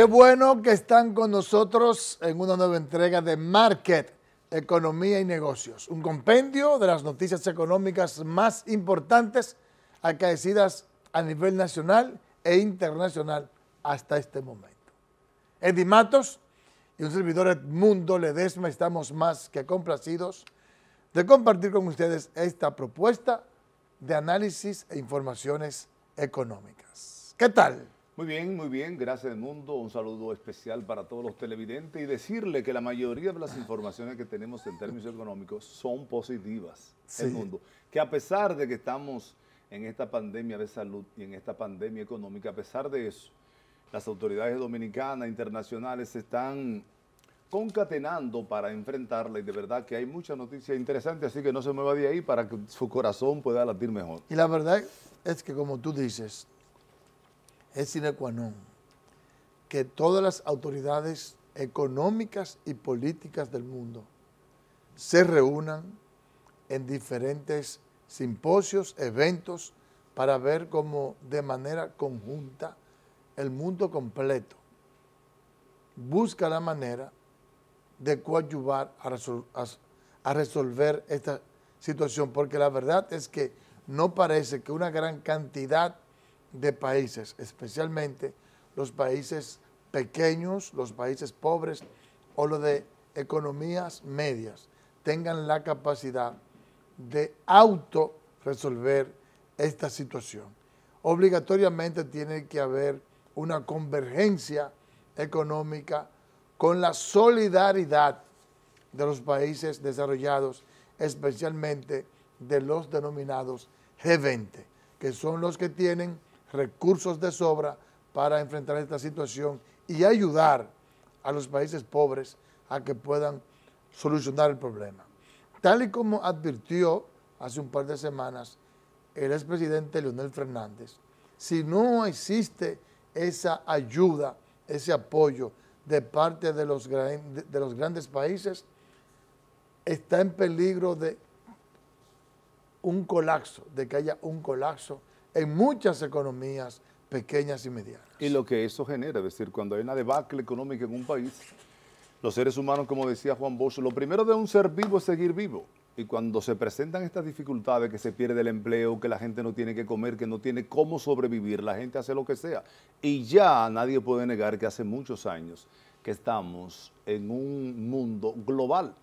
Qué bueno que están con nosotros en una nueva entrega de Market, Economía y Negocios, un compendio de las noticias económicas más importantes acaecidas a nivel nacional e internacional hasta este momento. Eddie Matos y un servidor Edmundo Ledesma estamos más que complacidos de compartir con ustedes esta propuesta de análisis e informaciones económicas. ¿Qué tal? Muy bien, muy bien, gracias mundo. Un saludo especial para todos los televidentes y decirle que la mayoría de las informaciones que tenemos en términos económicos son positivas. Sí. El mundo, que a pesar de que estamos en esta pandemia de salud y en esta pandemia económica, a pesar de eso, las autoridades dominicanas, internacionales, se están concatenando para enfrentarla y de verdad que hay mucha noticia interesante, así que no se mueva de ahí para que su corazón pueda latir mejor. Y la verdad es que como tú dices, es sine qua que todas las autoridades económicas y políticas del mundo se reúnan en diferentes simposios, eventos, para ver cómo de manera conjunta el mundo completo busca la manera de coadyuvar a resolver esta situación, porque la verdad es que no parece que una gran cantidad de países, especialmente los países pequeños, los países pobres o los de economías medias, tengan la capacidad de auto resolver esta situación. Obligatoriamente tiene que haber una convergencia económica con la solidaridad de los países desarrollados, especialmente de los denominados G20, que son los que tienen recursos de sobra para enfrentar esta situación y ayudar a los países pobres a que puedan solucionar el problema. Tal y como advirtió hace un par de semanas el expresidente Leonel Fernández, si no existe esa ayuda, ese apoyo de parte de los, de los grandes países, está en peligro de un colapso, de que haya un colapso en muchas economías pequeñas y medianas. Y lo que eso genera, es decir, cuando hay una debacle económica en un país, los seres humanos, como decía Juan Bosch, lo primero de un ser vivo es seguir vivo. Y cuando se presentan estas dificultades, que se pierde el empleo, que la gente no tiene que comer, que no tiene cómo sobrevivir, la gente hace lo que sea. Y ya nadie puede negar que hace muchos años que estamos en un mundo global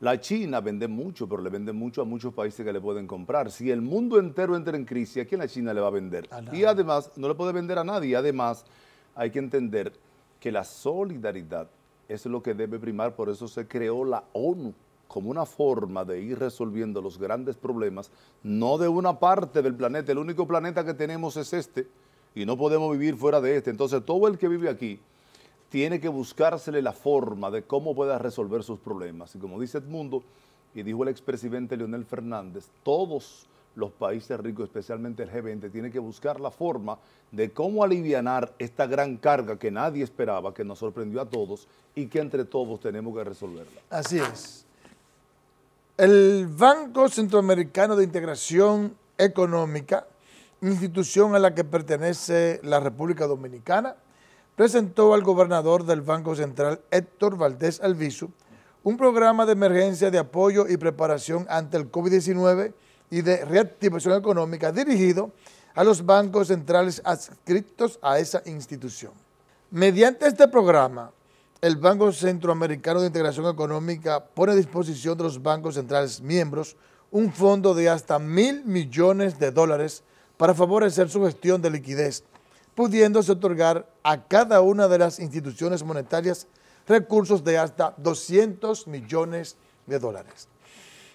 la China vende mucho, pero le vende mucho a muchos países que le pueden comprar. Si el mundo entero entra en crisis, ¿a quién la China le va a vender? y además, no le puede vender a nadie. Además, hay que entender que la solidaridad es lo que debe primar. Por eso se creó la ONU como una forma de ir resolviendo los grandes problemas, no de una parte del planeta. El único planeta que tenemos es este y no podemos vivir fuera de este. Entonces, todo el que vive aquí tiene que buscársele la forma de cómo pueda resolver sus problemas. Y como dice Edmundo, y dijo el expresidente Leonel Fernández, todos los países ricos, especialmente el G20, tienen que buscar la forma de cómo aliviar esta gran carga que nadie esperaba, que nos sorprendió a todos y que entre todos tenemos que resolverla. Así es. El Banco Centroamericano de Integración Económica, institución a la que pertenece la República Dominicana, presentó al gobernador del Banco Central, Héctor Valdés Alviso, un programa de emergencia de apoyo y preparación ante el COVID-19 y de reactivación económica dirigido a los bancos centrales adscritos a esa institución. Mediante este programa, el Banco Centroamericano de Integración Económica pone a disposición de los bancos centrales miembros un fondo de hasta mil millones de dólares para favorecer su gestión de liquidez pudiéndose otorgar a cada una de las instituciones monetarias recursos de hasta 200 millones de dólares.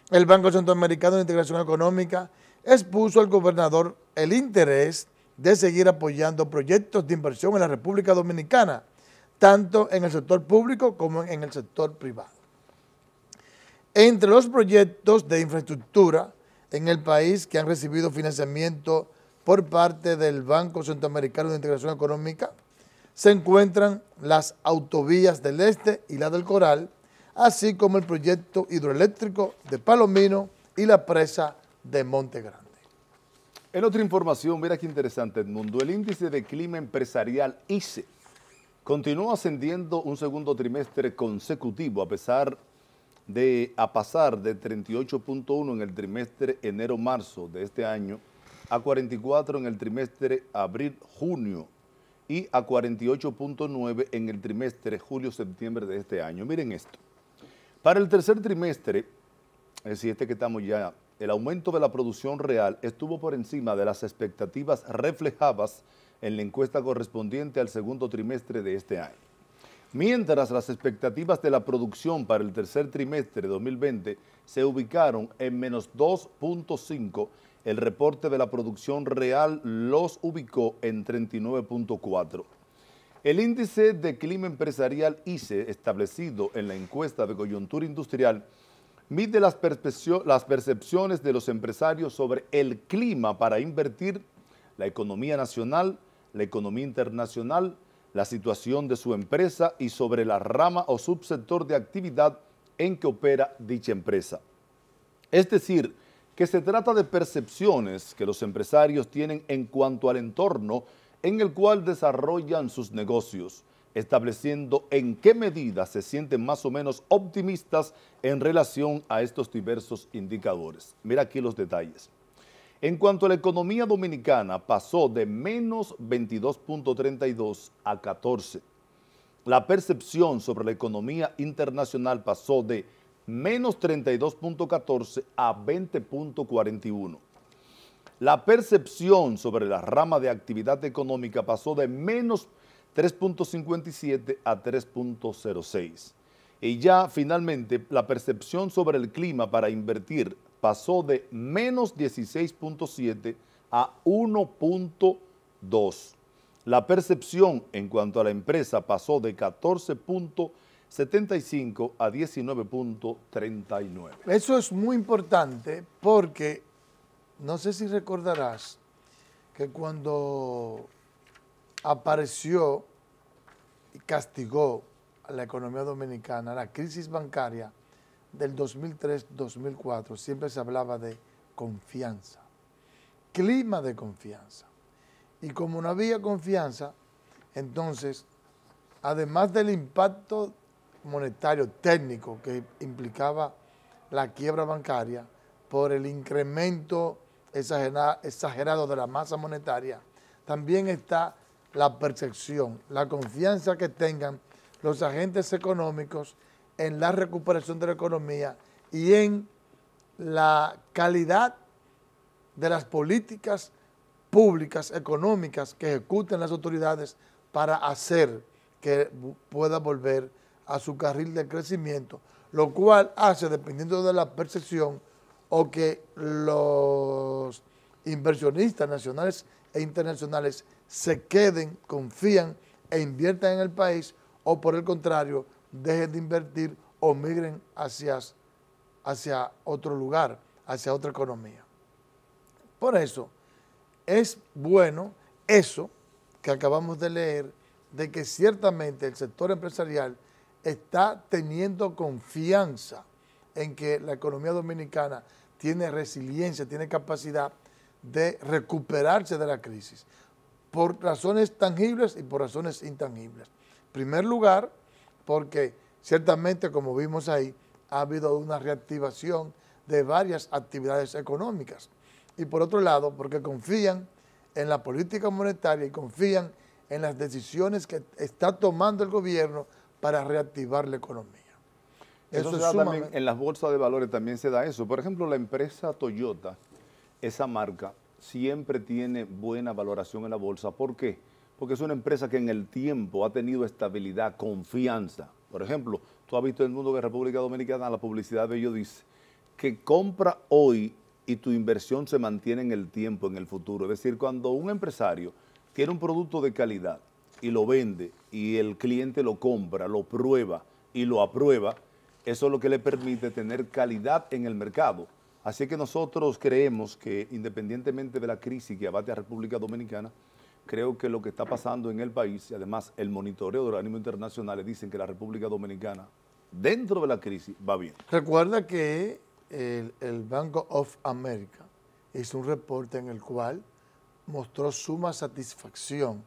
El Banco Centroamericano de Integración Económica expuso al gobernador el interés de seguir apoyando proyectos de inversión en la República Dominicana, tanto en el sector público como en el sector privado. Entre los proyectos de infraestructura en el país que han recibido financiamiento por parte del Banco Centroamericano de Integración Económica se encuentran las autovías del Este y la del Coral, así como el proyecto hidroeléctrico de Palomino y la presa de Monte Grande. En otra información, mira qué interesante, Edmundo, el índice de clima empresarial ICE continúa ascendiendo un segundo trimestre consecutivo a pesar de a pasar de 38.1 en el trimestre enero-marzo de este año a 44 en el trimestre abril-junio y a 48.9 en el trimestre julio-septiembre de este año. Miren esto. Para el tercer trimestre, es decir, este que estamos ya, el aumento de la producción real estuvo por encima de las expectativas reflejadas en la encuesta correspondiente al segundo trimestre de este año. Mientras las expectativas de la producción para el tercer trimestre de 2020 se ubicaron en menos 2.5 el reporte de la producción real los ubicó en 39.4. El índice de clima empresarial ICE, establecido en la encuesta de coyuntura industrial, mide las, percepciones de los empresarios sobre el clima para invertir, la economía nacional, la economía internacional, la situación de su empresa y sobre la rama o subsector de actividad en que opera dicha empresa. Es decir, que se trata de percepciones que los empresarios tienen en cuanto al entorno en el cual desarrollan sus negocios, estableciendo en qué medida se sienten más o menos optimistas en relación a estos diversos indicadores. Mira aquí los detalles. En cuanto a la economía dominicana, pasó de menos 22.32 a 14. La percepción sobre la economía internacional pasó de menos 32.14 a 20.41. La percepción sobre la rama de actividad económica pasó de menos 3.57 a 3.06. Y ya finalmente la percepción sobre el clima para invertir pasó de menos 16.7 a 1.2. La percepción en cuanto a la empresa pasó de 14. 75 a 19.39. Eso es muy importante porque no sé si recordarás que cuando apareció y castigó a la economía dominicana la crisis bancaria del 2003-2004, siempre se hablaba de confianza, clima de confianza. Y como no había confianza, entonces, además del impacto monetario técnico que implicaba la quiebra bancaria por el incremento exagerado de la masa monetaria, también está la percepción, la confianza que tengan los agentes económicos en la recuperación de la economía y en la calidad de las políticas públicas económicas que ejecuten las autoridades para hacer que pueda volver a su carril de crecimiento, lo cual hace, dependiendo de la percepción, o que los inversionistas nacionales e internacionales se queden, confían e inviertan en el país, o por el contrario, dejen de invertir o migren hacia, hacia otro lugar, hacia otra economía. Por eso, es bueno eso que acabamos de leer, de que ciertamente el sector empresarial está teniendo confianza en que la economía dominicana tiene resiliencia, tiene capacidad de recuperarse de la crisis por razones tangibles y por razones intangibles. En primer lugar, porque ciertamente, como vimos ahí, ha habido una reactivación de varias actividades económicas. Y por otro lado, porque confían en la política monetaria y confían en las decisiones que está tomando el gobierno para reactivar la economía. Eso, también, en las bolsas de valores también se da eso. Por ejemplo, la empresa Toyota, esa marca, siempre tiene buena valoración en la bolsa. ¿Por qué? Porque es una empresa que en el tiempo ha tenido estabilidad, confianza. Por ejemplo, tú has visto en el mundo de República Dominicana la publicidad de ellos dice que compra hoy y tu inversión se mantiene en el tiempo, en el futuro. Es decir, cuando un empresario tiene un producto de calidad y lo vende y el cliente lo compra, lo prueba y lo aprueba, eso es lo que le permite tener calidad en el mercado. Así que nosotros creemos que independientemente de la crisis que abate a República Dominicana, creo que lo que está pasando en el país, y además el monitoreo de organismos internacionales dicen que la República Dominicana, dentro de la crisis, va bien. Recuerda que el, el Banco of America hizo un reporte en el cual mostró suma satisfacción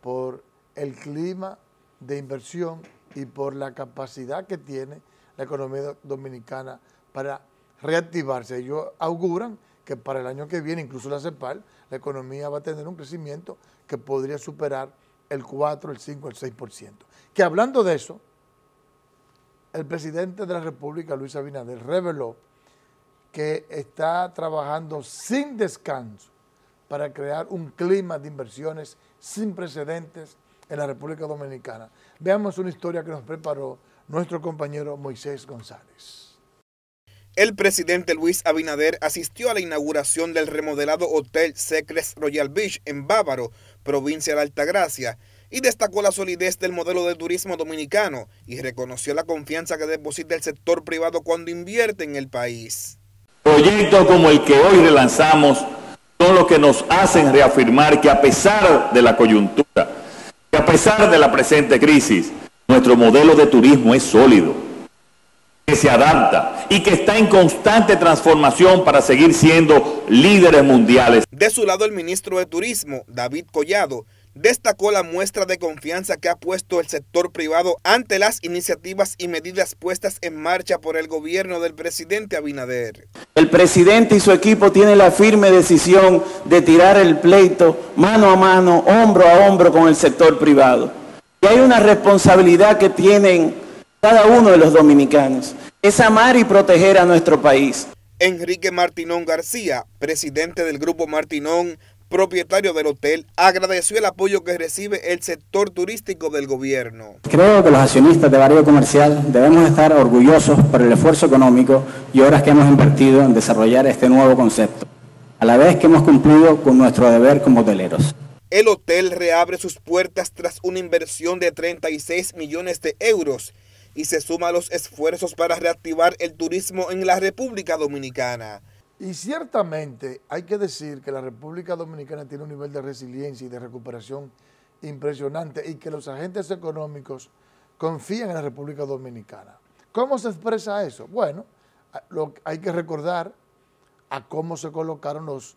por el clima de inversión y por la capacidad que tiene la economía dominicana para reactivarse. Ellos auguran que para el año que viene, incluso la CEPAL, la economía va a tener un crecimiento que podría superar el 4, el 5, el 6%. Que hablando de eso, el presidente de la República, Luis Abinader, reveló que está trabajando sin descanso para crear un clima de inversiones sin precedentes en la República Dominicana. Veamos una historia que nos preparó nuestro compañero Moisés González. El presidente Luis Abinader asistió a la inauguración del remodelado Hotel Secrets Royal Beach en Bávaro, provincia de Altagracia, y destacó la solidez del modelo de turismo dominicano y reconoció la confianza que deposita el sector privado cuando invierte en el país. Proyectos como el que hoy relanzamos son los que nos hacen reafirmar que a pesar de la coyuntura, a pesar de la presente crisis, nuestro modelo de turismo es sólido, que se adapta y que está en constante transformación para seguir siendo líderes mundiales. De su lado, el ministro de Turismo, David Collado, destacó la muestra de confianza que ha puesto el sector privado ante las iniciativas y medidas puestas en marcha por el gobierno del presidente Abinader. El presidente y su equipo tienen la firme decisión de tirar el pleito mano a mano, hombro a hombro con el sector privado. Y hay una responsabilidad que tienen cada uno de los dominicanos, es amar y proteger a nuestro país. Enrique Martinón García, presidente del Grupo Martinón, propietario del hotel, agradeció el apoyo que recibe el sector turístico del gobierno. Creo que los accionistas de Barrio Comercial debemos estar orgullosos por el esfuerzo económico y horas que hemos invertido en desarrollar este nuevo concepto, a la vez que hemos cumplido con nuestro deber como hoteleros. El hotel reabre sus puertas tras una inversión de 36 millones de euros y se suma a los esfuerzos para reactivar el turismo en la República Dominicana. Y ciertamente hay que decir que la República Dominicana tiene un nivel de resiliencia y de recuperación impresionante y que los agentes económicos confían en la República Dominicana. ¿Cómo se expresa eso? Bueno, hay que recordar a cómo se colocaron los,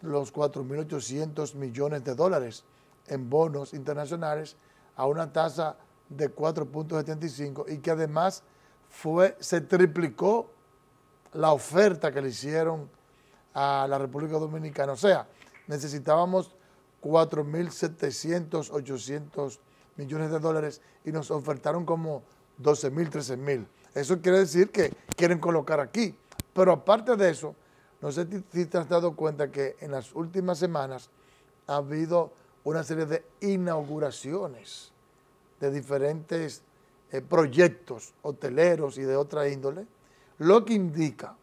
los 4.800 millones de dólares en bonos internacionales a una tasa de 4.75 y que además fue, se triplicó la oferta que le hicieron a la República Dominicana. O sea, necesitábamos 4.700, 800 millones de dólares y nos ofertaron como 12.000, 13.000. Eso quiere decir que quieren colocar aquí. Pero aparte de eso, no sé si te has dado cuenta que en las últimas semanas ha habido una serie de inauguraciones de diferentes eh, proyectos hoteleros y de otra índole lo que indica,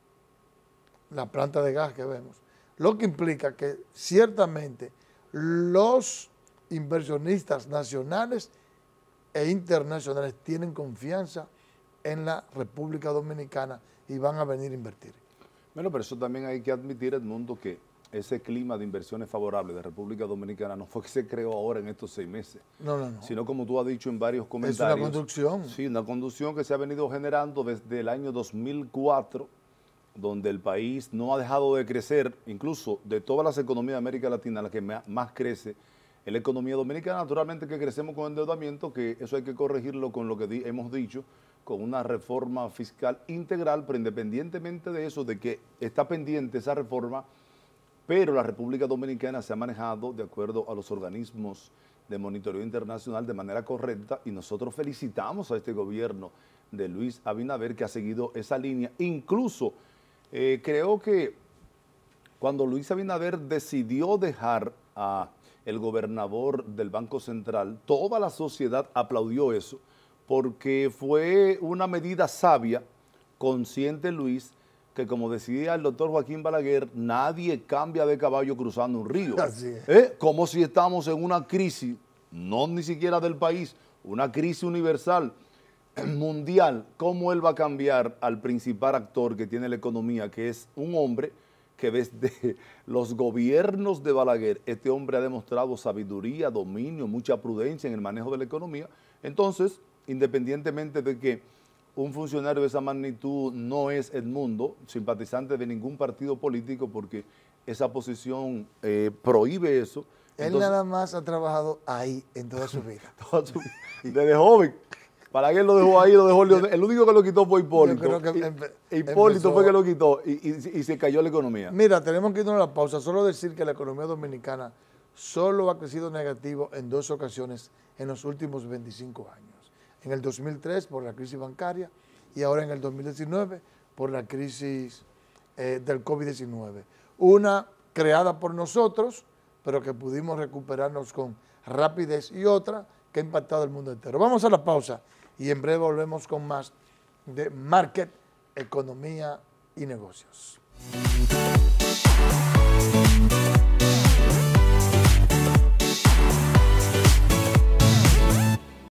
la planta de gas que vemos, lo que implica que ciertamente los inversionistas nacionales e internacionales tienen confianza en la República Dominicana y van a venir a invertir. Bueno, pero eso también hay que admitir, Edmundo, que ese clima de inversiones favorables de República Dominicana no fue que se creó ahora en estos seis meses. No, no, Sino como tú has dicho en varios comentarios. Es una conducción. Sí, una conducción que se ha venido generando desde el año 2004, donde el país no ha dejado de crecer, incluso de todas las economías de América Latina, la que más crece es la economía dominicana. Naturalmente que crecemos con endeudamiento, que eso hay que corregirlo con lo que hemos dicho, con una reforma fiscal integral, pero independientemente de eso, de que está pendiente esa reforma, pero la República Dominicana se ha manejado de acuerdo a los organismos de monitoreo internacional de manera correcta y nosotros felicitamos a este gobierno de Luis Abinader que ha seguido esa línea. Incluso eh, creo que cuando Luis Abinader decidió dejar a el gobernador del Banco Central, toda la sociedad aplaudió eso porque fue una medida sabia, consciente Luis, que como decía el doctor Joaquín Balaguer, nadie cambia de caballo cruzando un río. es. ¿Eh? Como si estamos en una crisis, no ni siquiera del país, una crisis universal, mundial. ¿Cómo él va a cambiar al principal actor que tiene la economía, que es un hombre que desde los gobiernos de Balaguer, este hombre ha demostrado sabiduría, dominio, mucha prudencia en el manejo de la economía? Entonces, independientemente de que un funcionario de esa magnitud no es Edmundo, simpatizante de ningún partido político, porque esa posición eh, prohíbe eso. Él nada más ha trabajado ahí en toda su vida. desde joven. ¿Para qué lo dejó ahí? Lo dejó El único que lo quitó fue Hipólito. Hipólito fue que lo quitó y, y, se cayó la economía. Mira, tenemos que irnos a la pausa. Solo decir que la economía dominicana solo ha crecido negativo en dos ocasiones en los últimos 25 años en el 2003 por la crisis bancaria y ahora en el 2019 por la crisis eh, del COVID-19. Una creada por nosotros, pero que pudimos recuperarnos con rapidez y otra que ha impactado el mundo entero. Vamos a la pausa y en breve volvemos con más de Market, Economía y Negocios.